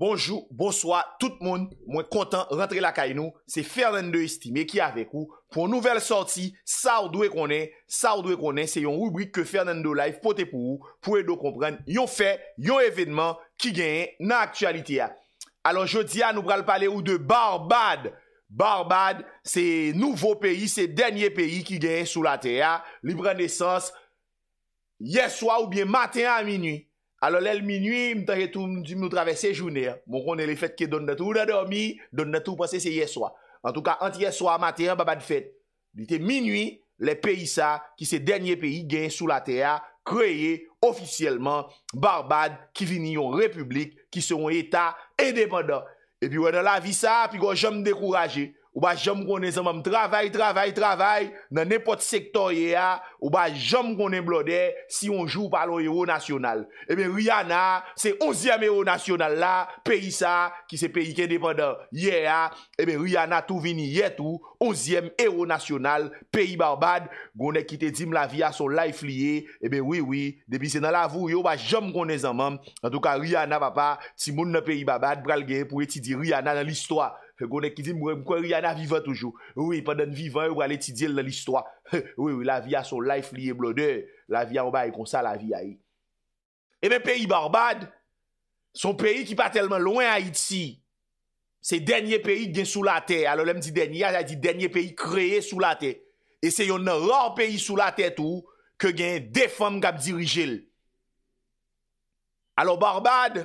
Bonjou, bonsoi, tout moun, mwen kontan rentre la kay nou, se Fernando Estime ki avek ou, pou nouvel sorti, sa ou dwe konen, sa ou dwe konen, se yon rubrik ke Fernando Life pote pou ou, pou edo kompren yon fe, yon evenman ki genye nan aktualite ya. Alon jodi ya nou pral pale ou de Barbad, Barbad, se nouvo peyi, se denye peyi ki genye sou la te ya, libre nesans, yeswa ou bien maten a minu. Alo lèl minwi, mwen tanke tou mwen travesse jounè. Mwen konen lè fèt ki donnen tou nadoumi, donnen tou pasè se yeswa. An tou ka, an ti yeswa, mwen te yon babad fèt. Mwen te minwi, lè peyi sa ki se denye peyi gen sou la teya, kreye ofisyelman barbad ki vini yon republik, ki se yon etat endependant. E pi wè nan la vi sa, pi kon jom dekouraje. Ou ba jom konen zanman, travay, travay, travay, nan nepot sektor ye a, ou ba jom konen blode, si yonjou palon Ero Nasional. Ebe Rihanna, se onzyem Ero Nasional la, peyi sa, ki se peyi ken depan da, ye a, ebe Rihanna tou vini yetou, onzyem Ero Nasional, peyi barbad, gounen kite dim la vi a son laif liye, ebe wii wii. Depi se nan la avou, yo ba jom konen zanman, nan tou ka Rihanna vapa, si moun nan peyi barbad, bral genye pou eti di Rihanna nan listwa. Gwone ki di mwen mwen mwen kwa yon nan vivan toujou. Ou yon pa nan vivan ou aletidye l nan listwa. Ou yon la vi a son life liye blode. La vi a ou ba yon konsa la vi a yi. E eh men peyi barbad. Son peyi ki pa telman loin a iti. Se denye peyi gen sou la te. Alo lem di denye a, a di denye peyi kreye sou la te. E se yon nan ror peyi sou la te tou, ke gen defan mga mdirijil. Alo barbad.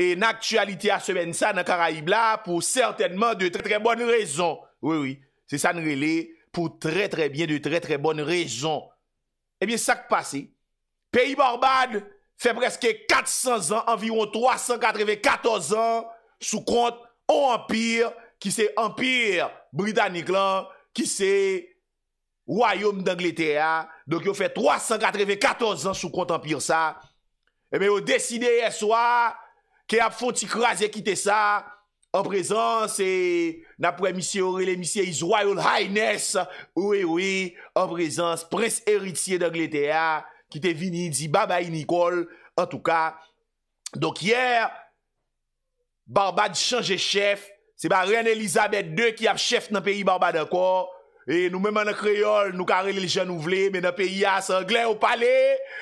E en aktualite a semen sa nan Karaib la pou certainman de tre tre bonne rezon. Oui, oui, se san rele pou tre tre bien de tre tre bonne rezon. Ebyen eh sa k pasi. Peyi Morban fè preske 400 an, anviron 394 an, sou kont o empire ki se empire Britannique lan, ki se royaume d'Angleterre. Donk yo fè 394 an sou kont empire sa. Ebyen yo deside yè swa, Kè ap foun ti krasye ki te sa... An prezans e... Nap wè misye orèle misye... Israel Highness... Ouè ouè... An prezans pres eritye de glete a... Ki te vini di baba inikol... An tou ka... Donk yè... Barba di chanje chef... Se ba ren Elisabeth II ki ap chef nan peyi barba de kwa... E nou mèman nan kreyol... Nou karele le jen ou vle... Men nan peyi a sanglen ou pale...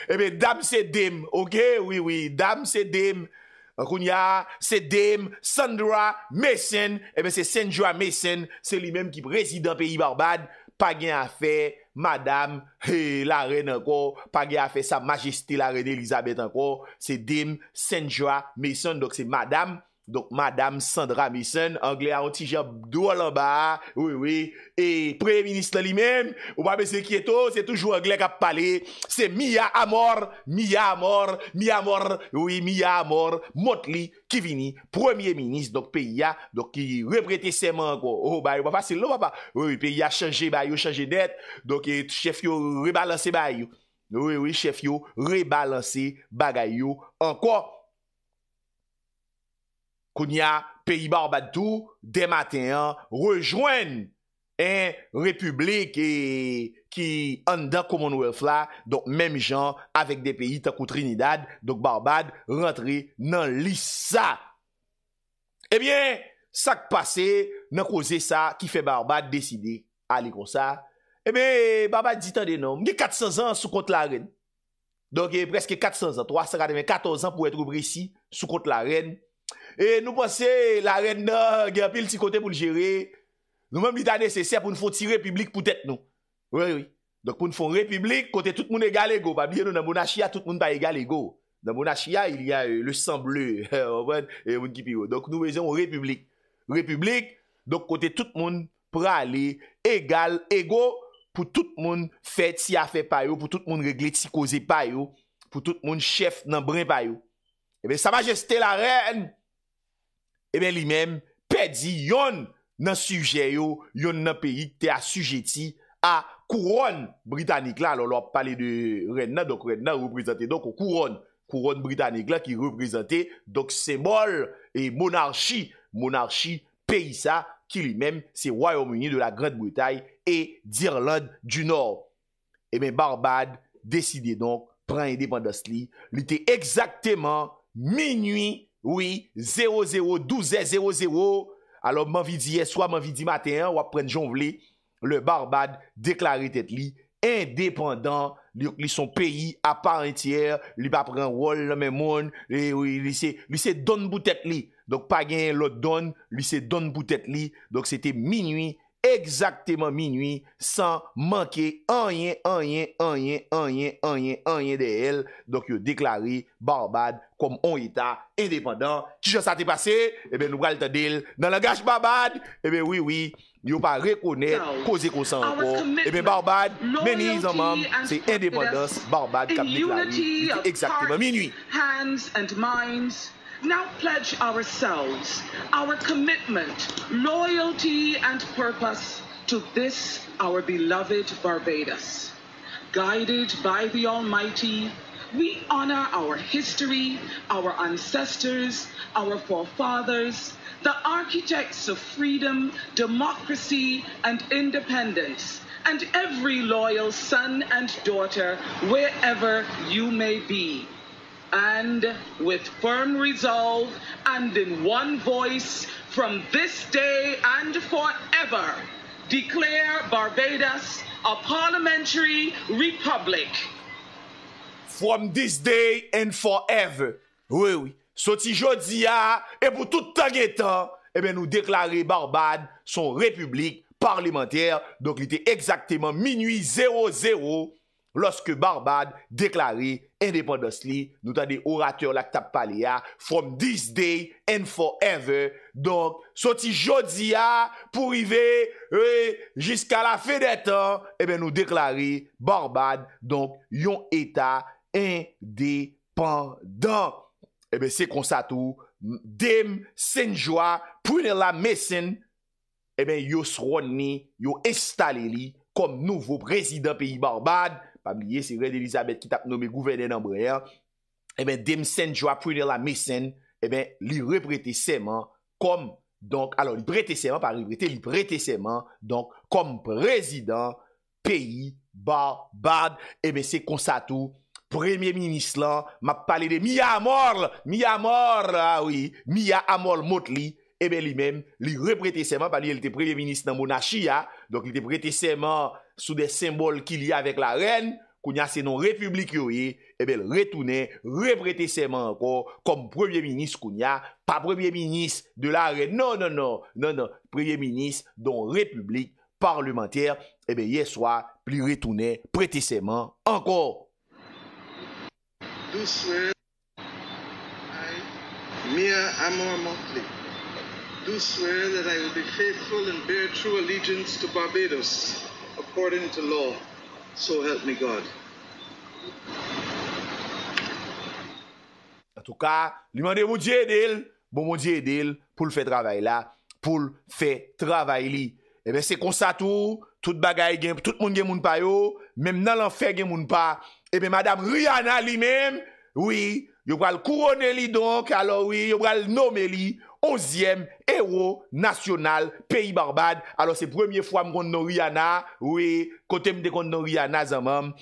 E men dam se dim... Ok? Ouè ouè... Dam se dim... Akoun ya, se dem Sandra Mason, ebe eh se Sandra Mason, se li menm ki prezide an peyi barbade, pa gen a fe, madame, he, la rene anko, pa gen a fe sa majeste la rene Elizabeth anko, se dem Sandra Mason, dok se madame. Dok madame Sandra Mason Angle a ontijan do alan ba Oui, oui Et premier ministre li men Ou pa mese kieto Se toujou angle ka pale Se Mia Amor Mia Amor Mia Amor Oui, Mia Amor Mot li ki vini Premier ministre Dok pe ya Dok ki reprete seman Ou oh, ba yon pa fasil Ou pa pa Oui, pe ya chanje ba yon chanje det Dok chef yon rebalanse ba yon Oui, oui Chef yon rebalanse bagay yon Anko Koun ya peyi barbade tou, de maten an, rejoen en republik ki an dan commonwealth la, donk menm jan avèk de peyi ta koutrinidad, donk barbade rentre nan lisa. Ebyen, sak pase nan kouze sa ki fe barbade deside ale kon sa. Ebyen, barbade ditan de nou, nge 400 an sou kont la ren. Donk e preske 400 an, 300 an, 14 an pou etre oubre si sou kont la ren nan. E nou pwese la ren nan Gya pil ti kote pou l jere Nou mwen mi ta nese se Poun foun ti republik pou tèt nou Poun foun republik Kote tout moun egal ego Nan moun achiya tout moun pa egal ego Nan moun achiya il y a euh, le san bleu Donk nou mwen zyon republik Republik Donk kote tout moun prale Egal ego Pou tout moun fèd si a fè pa yo Pou tout moun regle ti koze pa yo Pou tout moun chef nan brin pa yo Ebe eh sa majeste la ren nan Emen eh li men, pedi yon nan suje yo, yon nan peyi te asujeti a kouron Britannik la, lor pale de Renna, dok Renna reprezenti, donk kouron, kouron Britannik la ki reprezenti, donk sebol e monarki, monarki peyi sa, ki li men se Woyomouni de la Grande-Britaye e Dirlan du Nord. Emen eh Barbad, deside donk, prendi pandas li, li te exakteman minui, Ouye, 0-0, 12-0-0, alo manvi di yeswa, manvi di maten, wap pren jom vle, le barbade deklari tet li, independant, li son peyi a par entyer, li pa pren wol, la men moun, li se don boutet li, dok pa gen lot don, li se don boutet li, dok se te minuyen. Eksaktèman minwi San manke anyen, anyen, anyen, anyen, anyen, anyen de el Dok yo deklari barbade kom on ita Endépendant Kishan eh sa te pase? Ebe nou gal te del nan langaj barbade Ebe eh wii wii Yo pa rekonèd kozi ko san ko Ebe barbade meni zanman Se endépendans barbade Eksaktèman minwi Eksaktèman minwi now pledge ourselves, our commitment, loyalty, and purpose to this, our beloved Barbados. Guided by the Almighty, we honor our history, our ancestors, our forefathers, the architects of freedom, democracy, and independence, and every loyal son and daughter, wherever you may be and with firm resolve and in one voice from this day and forever declare Barbados a parliamentary republic. From this day and forever. Oui, oui. Soti jodi ya, e pou tout tagye tan, e eh ben nou Barbade son république parlementaire. Donc, il était exactement minuit 00 loske Barbade deklare indépendos li, nou ta de orateur lakta palea, from this day and forever, donk, soti jodia, pou rive, e, jiska la fè de tan, e nou deklare Barbade, donk, yon eta indépendant. E se kon sa tou, Deme Senjoua, Pounella Mason, yon sroni, yon estale li, kom nouvo prezident peyi Barbade, pa miye, se red Elisabeth ki tap nome gouvene nan Brea, e eh ben demsen jo apre de la mesen, e eh ben li reprete seman, kom donk, alon li prete seman, pa reprete li prete seman, donk, kom prezident, peyi, ba, bad, e eh ben se konsato premye minis lan ma pale de miya amor, miya amor, a ah oui, miya amor mot li, e ben li men, li reprete seman, pa li elte premye minis nan Monachia ah. donk, li te prete seman sous des symboles qu'il y a avec la reine, qu'on c'est a république, et eh bien retourner, encore comme premier ministre qu'on pas premier ministre de la reine, non, non, non, non, non, premier ministre la république parlementaire, et eh bien hier soir, plus retourner, prêter encore. Barbados, According to law, so help me God. En tout cas, li mande moun diye edel bon, pou moun diye edel pou l'fè travay la, pou l'fè travay li. Ebe eh se konsa tou, tout bagay gen, tout moun gen moun pa yo, mem nan l'enfer gen moun pa. Ebe eh madame Rihanna li mem, oui, yo bral kourone li donk, alo oui, yo bral nome li. Onzièm ero nasyonal peyi barbade. Alors se premiè fwa m kon nori ana, wè, kote m de kon nori ana zanmanm,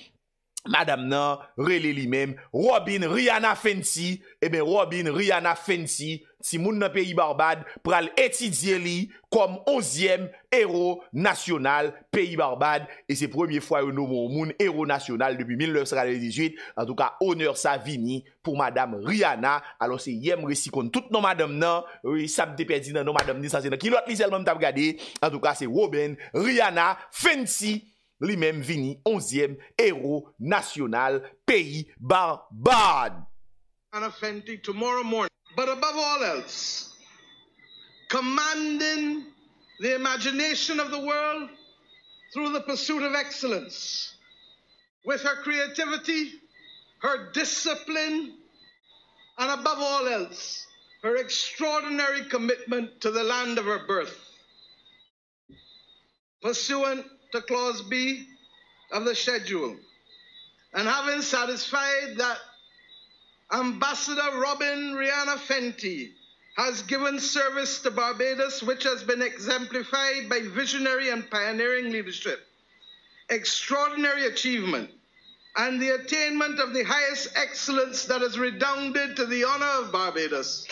Madame nan rele li men, Robin Rihanna Fenty, ebe Robin Rihanna Fenty, si moun nan peyi barbade, pral etidze li kom onzyem ero nasyonal peyi barbade, e se premier fwa yo nou moun ero nasyonal depi 1918, an tou ka oner sa vini pou Madame Rihanna, alo se yem resikon tout nan madame nan, wè sab te pedi nan nan madame ni sanse nan ki lot li selman tab gade, an tou ka se Robin Rihanna Fenty, li men vini onzième héros national pays barbade. Tomorrow morning, but above all else, commanding the imagination of the world through the pursuit of excellence. With her creativity, her discipline, and above all else, her extraordinary commitment to the land of her birth. Pursuant to clause B of the schedule. And having satisfied that Ambassador Robin Rihanna Fenty has given service to Barbados, which has been exemplified by visionary and pioneering leadership, extraordinary achievement, and the attainment of the highest excellence that has redounded to the honor of Barbados.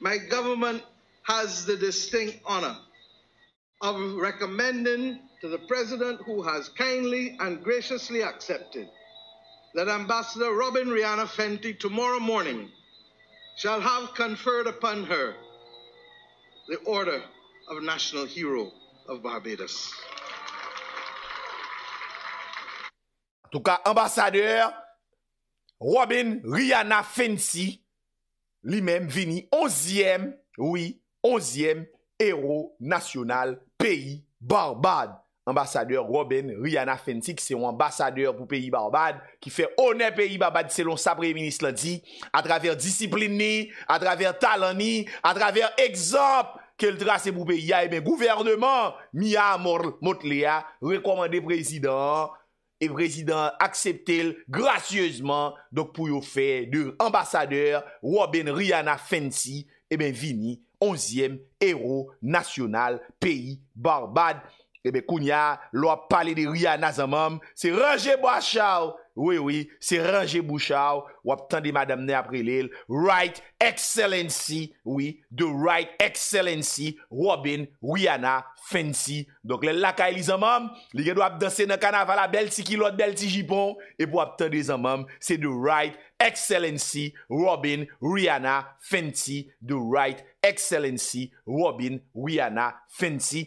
My government has the distinct honor of recommending to the President who has kindly and graciously accepted that Ambassador Robin Rihanna Fenty tomorrow morning shall have conferred upon her the Order of National Hero of Barbados. En tout cas, ambassadeur Robin Rihanna Fenty, lui-même vini 11e, oui, 11e héros national pays Barbade. Ambasadeur Robin Rihanna Fenty, ki se ou ambasadeur pou peyi barbade, ki fe one peyi barbade selon sa pre-ministre lantie, a traver eh disipline ni, a traver talan ni, a traver ekzop, kel trase pou peyi ya, e ben gouvernement, miya amor motle ya, rekomande prezident, e prezident akseptel grasyezman, dok pou yo fe de ambasadeur Robin Rihanna Fenty, e eh ben vini onziyem ero nasyonal peyi barbade, Ebe eh kunya, lwa pale de Rihanna zanmanm, se range bo a chaw, wè wè, se range bo chaw, wap tande madame ne apre lèl, Right Excellency, wè, The Right Excellency, Robin Rihanna Fensi. Donk lè laka e li zanmanm, li gen wap danse nan kana wala bel ti kilot bel ti jipon, e pou wap tande zanmanm, se The Right Excellency, Robin Rihanna Fensi, The Right Excellency, Robin Rihanna Fensi.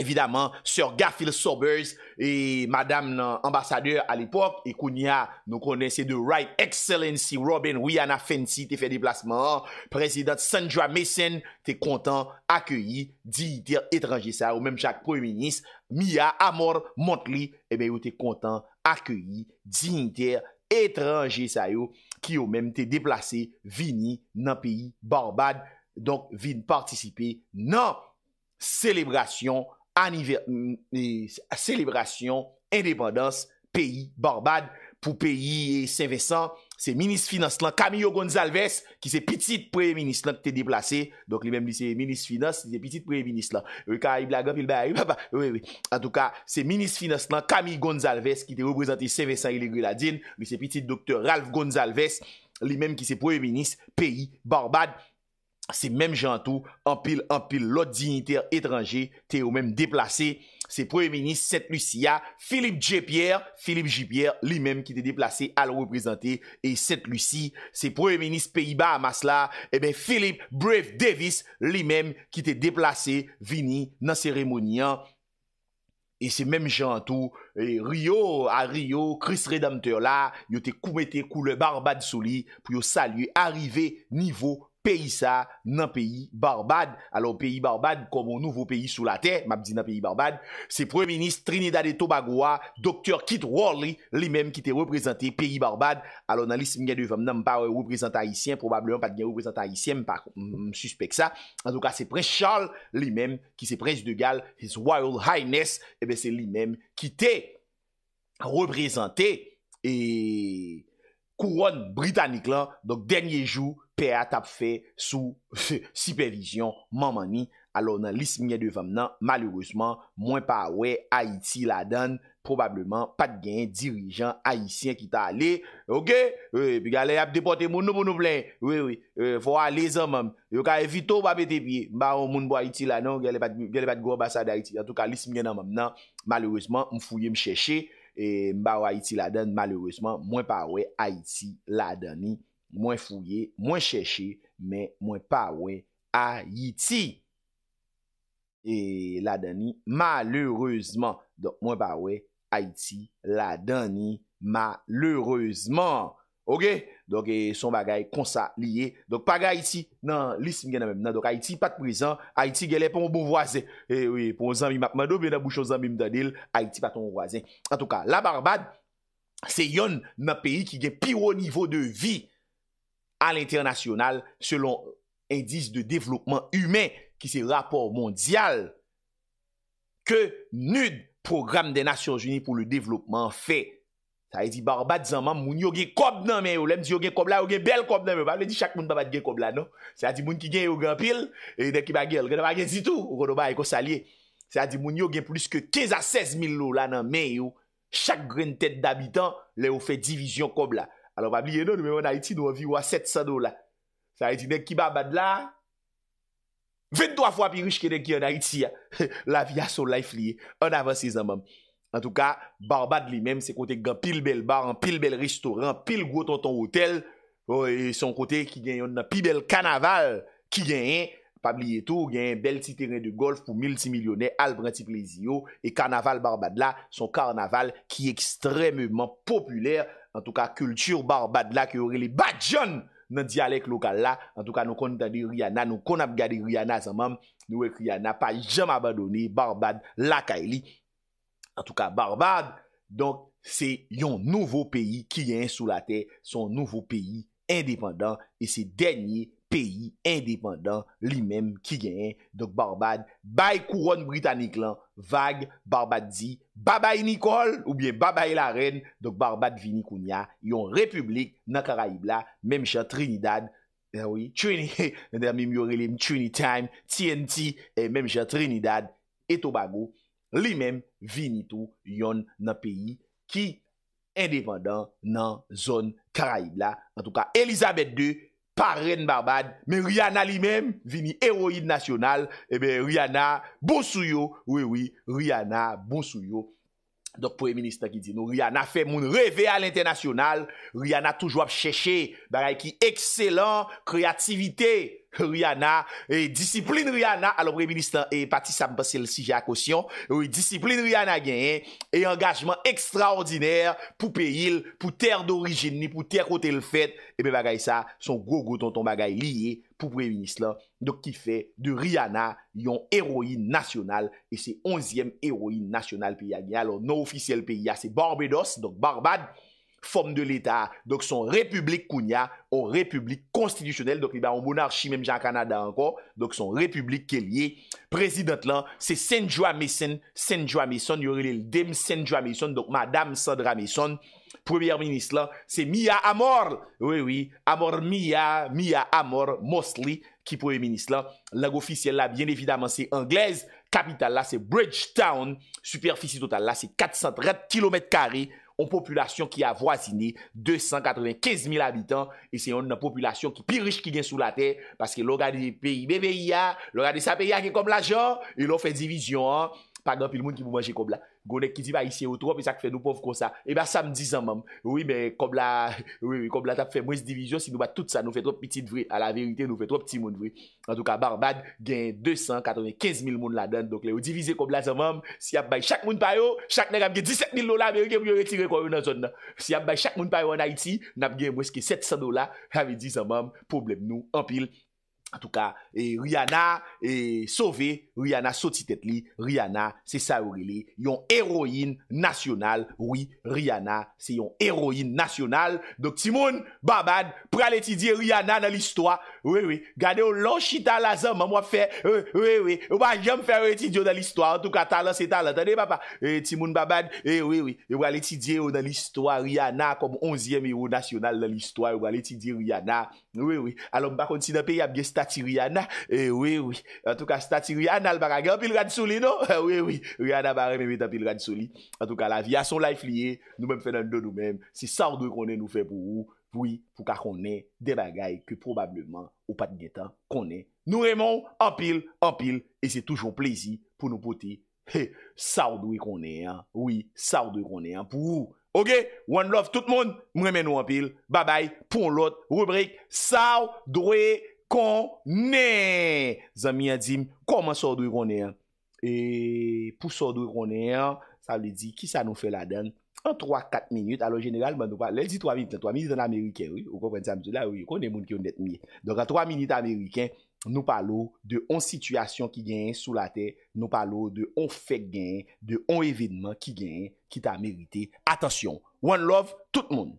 Evidaman, sèr Gaffil Sobers e madame nan euh, ambasadeur al epok, e koun ya nou konense de Right Excellency Robin Wianna Fenty te fe deplasman, prezident Sandra Mason te kontan akyeyi, di itèr etranje sa yo, menm chak poe menis Mia Amor Montli, e eh ben yo te kontan akyeyi, di itèr etranje sa yo ki yo menm te deplase vini nan peyi barbade donk vin partisipe nan selebrasyon Mm, e, célébration Indépendance Pays Barbade Pour Pays Saint-Vincent C'est ministre finance Camillo Gonzalves Qui c'est petit Premier ministre là qui te déplacé, donc lui-même C'est ministre ministre finance c'est petit premier ministre là. Euh, oui, oui. en tout cas C'est ministre finance là Camillo Gonzalves Qui te représenté Saint-Vincent et les Grenadines Mais c'est petit Docteur Ralph Gonzalves Lui-même qui c'est Premier ministre Pays Barbade Se menm jantou, anpil, anpil, lot diniter etranje, te ou menm deplase, se proye menis, set lu si ya, Filip J. Pierre, Filip J. Pierre, li menm ki te deplase al reprezenti, e set lu si, se proye menis peyi ba amas la, e eh ben Filip Brave Davis, li menm ki te deplase, vini nan seremonian, e se menm jantou, e Rio, a Rio, Chris Redemptor la, yo te koumete kou le barbade sou li, pou yo salye, arrive, nivou reprezenti. peyi sa nan peyi barbade. Alon peyi barbade kom o nouvo peyi sou la te, map di nan peyi barbade, se pre-ministre Trinidad et Tobagoa, Dr. Kit Rawley, li mem ki te reprezente peyi barbade. Alon alis mi gade vaman nan mpa reprezente Haitien, probableman pat gen reprezente Haitien, mpa msuspek mm, sa. An doka se prez Charles, li mem ki se prez de gal, his wild highness, ebe se li mem ki te reprezente e... Kouron Britannik lan, donk denye jou, pe a tap fe sou sipevizyon maman ni. Alon nan lis mwenye devan nan, malourousman, mwen pa we, Haiti la dan, probableman pat gen dirijan Haitien ki ta ale, ok? Euh, pi gale ap depote moun nou moun nou plen, oui, oui, fwa ale zan mam. Yo ka evito pa pete pi, ba ou moun bo Haiti la nan, gale pat go basa de Haiti. En tout ka lis mwenye nan mam nan, malourousman, mfouye mcheche. E mba ou Haiti la den, malheureseman, mwen pa we Haiti la deni. Mwen fouye, mwen chèche, men mwen pa we Haiti. E la deni malheureseman. Donk mwen pa we Haiti la deni malheureseman. Ok? Donk e son bagay konsa liye. Donk paga Haiti nan lis mi gen a mem nan. Donk Haiti pat prizan. Haiti gen le pou mou bou wazen. E oui pou mou zan mi mapman do. Ben a bou chon zan mi mdanil. Haiti pat mou mou wazen. En tout ka. La barbade se yon nan peyi ki gen piwo nivou de vi. Al internasyonal. Selon indis de devlopman humen. Ki se rapor mondyal. Ke nid program de Nasyon Jouni pou le devlopman fey. Sa yi di barbat zanman moun yo gen kob nan men yo. Lem di yo gen kob la yo gen bel kob nan men yo. Bab le di chak moun babat gen kob la non. Sa yi di moun ki gen yo gen pil. E dek ki bagel gen apagel zitu. Ou konoban eko salye. Sa yi di moun yo gen plus ke 15 a 16 mil nou la nan men yo. Chak gren tet d'abitan le yo fe divizyon kob la. Alon bab liye non, nou nou men yo nan iti nou avi ou a 700 nou la. Sa yi di dek ki babat la. 23 fwa pi rishke dek ki yo nan iti ya. La viya sou la ifliye. An avansi zanman moun. An tou ka, barbad li menm se kote ki gen pil bel bar, pil bel restoran, pil go ton ton hotel, son kote ki gen yon nan pil bel kanaval, ki gen yon, pabli eto, gen yon bel ti teren de golf pou mil ti milyonè, albren ti plezio, e kanaval barbad la, son kanaval ki ekstremement populèr, an tou ka, kultur barbad la, ki ori li badjon nan dialek lokal la, an tou ka, nou kon tan de Rihanna, nou kon ap gade Rihanna san mam, nou ek Rihanna pa jem abadone, barbad la ka eli, An tou ka Barbad, donk se yon nouvo peyi ki gen sou la te, son nouvo peyi independant, e se denye peyi independant li menm ki gen. Donk Barbad bayi kouron Britannik lan, vague, Barbad di, babayi Nicole ou bien babayi la ren, donk Barbad vini kounya yon republik nan Karayib la, menm chan Trinidad, eh oui, Trini, menm chan Trinitime, TNT, menm chan Trinidad, eto bago. Li mèm vini tou yon nan peyi ki indépendant nan zon karaib la. En tout ka, Elisabeth II, parren barbad, men Rihanna li mèm vini héroïd nasyonal, ebe eh Rihanna Boussouyo, wè wè, Rihanna Boussouyo. Dok pou e ministè ki di nou, Rihanna fè moun revè al internasyonal, Rihanna touj wap chèchè, bagay ki ekselan kreativité. Rihanna e disipline Rihanna alo pre-ministre e pati sa mpasel si jè akosyon Disipline Rihanna genye e engajman ekstraordinèr pou peyil pou ter d'origin ni pou ter kote l'fèt Epe bagay sa son gogo ton ton bagay liye pou pre-ministre la Dok ki fè de Rihanna yon eroyi nasyonal e se onzièm eroyi nasyonal peyil Alo nou ofisyel peyil ya se Barbados dok Barbad forme de l'État. Donc, son république Kounia, aux république constitutionnelle. Donc, il y a une monarchie, même en Canada encore. Donc, son république qui est liée. Présidente là, c'est saint Senjoa Mason. Senjoa Mason, il y aurait le saint Senjoa Mason. Donc, Madame Sandra Mason. Premier ministre là, c'est Mia Amor. Oui, oui, Amor Mia, Mia Amor mostly qui premier ministre là. Langue officielle là, bien évidemment, c'est anglaise. Capitale là, c'est Bridgetown. Superficie totale là, c'est 430 km ou populasyon ki avwazine 295.000 abitan, e se yon nan populasyon ki pi riche ki gen sou la ten, paske logade peyi bebe ya, logade sa peyi ya ki kom la jan, e lò fè divizyon an, pa gampi l moun ki pou manje kobla. Gwonek ki di ba isye yo trop, e sak fe nou pof kon sa. E ba sa m di zan mam. Oui, men, kob la tap fe mwes divizyon, si nou bat tout sa, nou fe trop pitit vre. A la verite, nou fe trop ti moun vre. En tout ka, Barbad gen 295 mil moun la den. Donk le, yo divize kob la zan mam. Si ap bay chak moun payo, chak ne gam ge 17 mil dola Amerike mwen yo retire kon yo nan zon nan. Si ap bay chak moun payo an Haiti, nap gen mwes ke 700 dola. Hame di zan mam, problem nou, an pil. En tout ka, Rihanna Sove, Rihanna sotit et li Rihanna, se sa ou re le Yon eroyin nasyonal Oui, Rihanna, se yon eroyin nasyonal Dok timoun, babad Pral etidye Rihanna nan listwa Oui, oui, gade ou lon chita la zan Mamo a fe, euh, oui, oui Ou pa jem fe ou etidye ou nan listwa En tout ka talan, se talan, tane papa Timoun, babad, oui, oui Ou al etidye ou nan listwa, Rihanna Kom onzyem ero nasyonal nan listwa Ou al etidye Rihanna, oui, oui Alon bakon ti da peyi ap gesta Ati eh, non? eh, Rihanna, e wè wè, an tou ka stati Rihanna al bagage, anpil gansou li nou, wè wè, Rihanna bare mè mè mè tapil gansou li, an tou ka la vi a son life liye, nou mèm fè nan do nou mèm, si sa ou dwe konè nou fè pou wè, pou ka konè de bagaje ki probableman ou pat gètan konè. Nou remon, anpil, anpil, e se toujou plezi pou nou pote, he, sa ou dwe konè, wè, sa ou dwe konè, pou wè, ok, one love tout moun, mè men nou anpil, babay, pou l'ot, rubrik, sa ou dwe, kon men, zan mi adim, kon man soudou yon neyan. E pou soudou yon neyan, sa li di ki sa nou fe la den, an 3-4 minut, alo genelman nou pa, lèl di 3 minut, an 3 minut an Ameriken, ou kon pen sa mizou la, ou kon men moun ki yon net mi. Donk an 3 minut Ameriken, nou palo de on situasyon ki gen sou la te, nou palo de on fe gen, de on evidman ki gen, ki ta merite. Atasyon, one love tout moun.